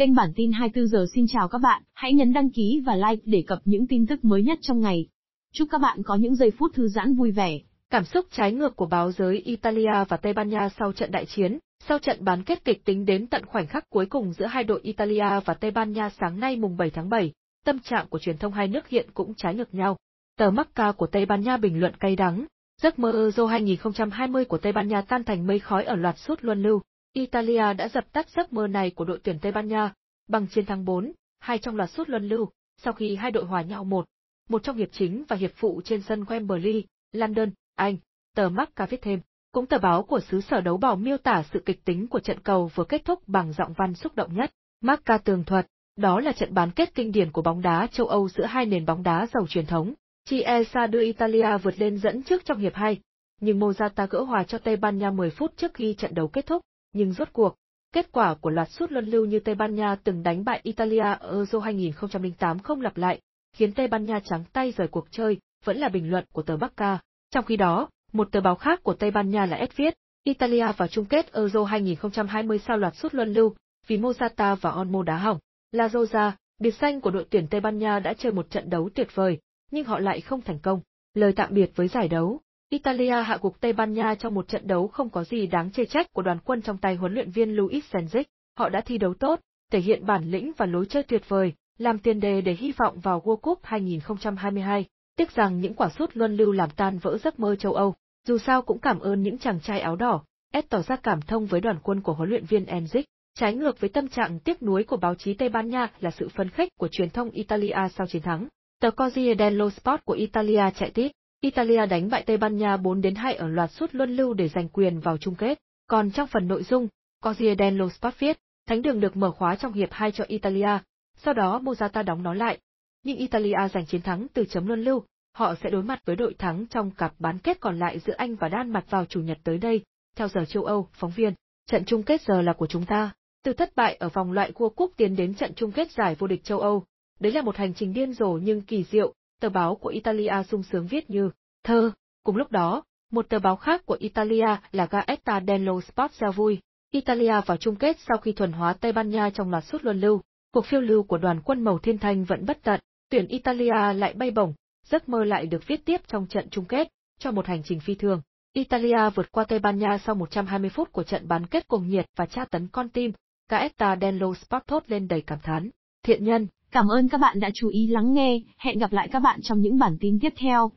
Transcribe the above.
Kênh bản tin 24 giờ xin chào các bạn, hãy nhấn đăng ký và like để cập những tin tức mới nhất trong ngày. Chúc các bạn có những giây phút thư giãn vui vẻ. Cảm xúc trái ngược của báo giới Italia và Tây Ban Nha sau trận đại chiến, sau trận bán kết kịch tính đến tận khoảnh khắc cuối cùng giữa hai đội Italia và Tây Ban Nha sáng nay mùng 7 tháng 7, tâm trạng của truyền thông hai nước hiện cũng trái ngược nhau. Tờ Macca của Tây Ban Nha bình luận cay đắng, giấc mơ Euro 2020 của Tây Ban Nha tan thành mây khói ở loạt sút luân lưu. Italia đã dập tắt giấc mơ này của đội tuyển Tây Ban Nha, bằng chiến thắng 4, hai trong loạt sút luân lưu, sau khi hai đội hòa nhau một, một trong hiệp chính và hiệp phụ trên sân Wembley, London, Anh, tờ Macca viết thêm. Cũng tờ báo của xứ sở đấu bỏ miêu tả sự kịch tính của trận cầu vừa kết thúc bằng giọng văn xúc động nhất. Macca tường thuật, đó là trận bán kết kinh điển của bóng đá châu Âu giữa hai nền bóng đá giàu truyền thống. Chiesa đưa Italia vượt lên dẫn trước trong hiệp 2, nhưng Mozata gỡ hòa cho Tây Ban Nha 10 phút trước khi trận đấu kết thúc nhưng rốt cuộc, kết quả của loạt sút luân lưu như Tây Ban Nha từng đánh bại Italia ở Euro 2008 không lặp lại, khiến Tây Ban Nha trắng tay rời cuộc chơi, vẫn là bình luận của tờ Bắc Ca. Trong khi đó, một tờ báo khác của Tây Ban Nha là S viết, Italia vào chung kết Euro 2020 sau loạt sút luân lưu, vì Mozata và Onmo đá hỏng. La Roja, biệt danh của đội tuyển Tây Ban Nha đã chơi một trận đấu tuyệt vời, nhưng họ lại không thành công. Lời tạm biệt với giải đấu. Italia hạ gục Tây Ban Nha trong một trận đấu không có gì đáng chê trách của đoàn quân trong tay huấn luyện viên Luis Enrique. Họ đã thi đấu tốt, thể hiện bản lĩnh và lối chơi tuyệt vời, làm tiền đề để hy vọng vào World Cup 2022. Tiếc rằng những quả sút luân lưu làm tan vỡ giấc mơ châu Âu. Dù sao cũng cảm ơn những chàng trai áo đỏ, ép tỏ ra cảm thông với đoàn quân của huấn luyện viên Enrique. Trái ngược với tâm trạng tiếc nuối của báo chí Tây Ban Nha là sự phấn khích của truyền thông Italia sau chiến thắng. Tờ Corriere dello Sport của Italia chạy tít. Italia đánh bại Tây Ban Nha 4 đến 2 ở loạt sút luân lưu để giành quyền vào chung kết. Còn trong phần nội dung, Corriere dello Sport viết, thánh đường được mở khóa trong hiệp 2 cho Italia, sau đó Mozata đóng nó lại. Nhưng Italia giành chiến thắng từ chấm luân lưu, họ sẽ đối mặt với đội thắng trong cặp bán kết còn lại giữa Anh và Đan Mạch vào chủ nhật tới đây, theo giờ châu Âu, phóng viên. Trận chung kết giờ là của chúng ta. Từ thất bại ở vòng loại cua Cup tiến đến trận chung kết giải vô địch châu Âu, đấy là một hành trình điên rồ nhưng kỳ diệu, tờ báo của Italia sung sướng viết như thơ. Cùng lúc đó, một tờ báo khác của Italia là Gazzetta dello Sport giao vui. Italia vào chung kết sau khi thuần hóa Tây Ban Nha trong loạt sút luân lưu. Cuộc phiêu lưu của đoàn quân màu thiên thanh vẫn bất tận, tuyển Italia lại bay bổng, giấc mơ lại được viết tiếp trong trận chung kết, cho một hành trình phi thường. Italia vượt qua Tây Ban Nha sau 120 phút của trận bán kết cuồng nhiệt và tra tấn con tim, Gaeta Denlo Sport thốt lên đầy cảm thán thiện nhân. Cảm ơn các bạn đã chú ý lắng nghe, hẹn gặp lại các bạn trong những bản tin tiếp theo.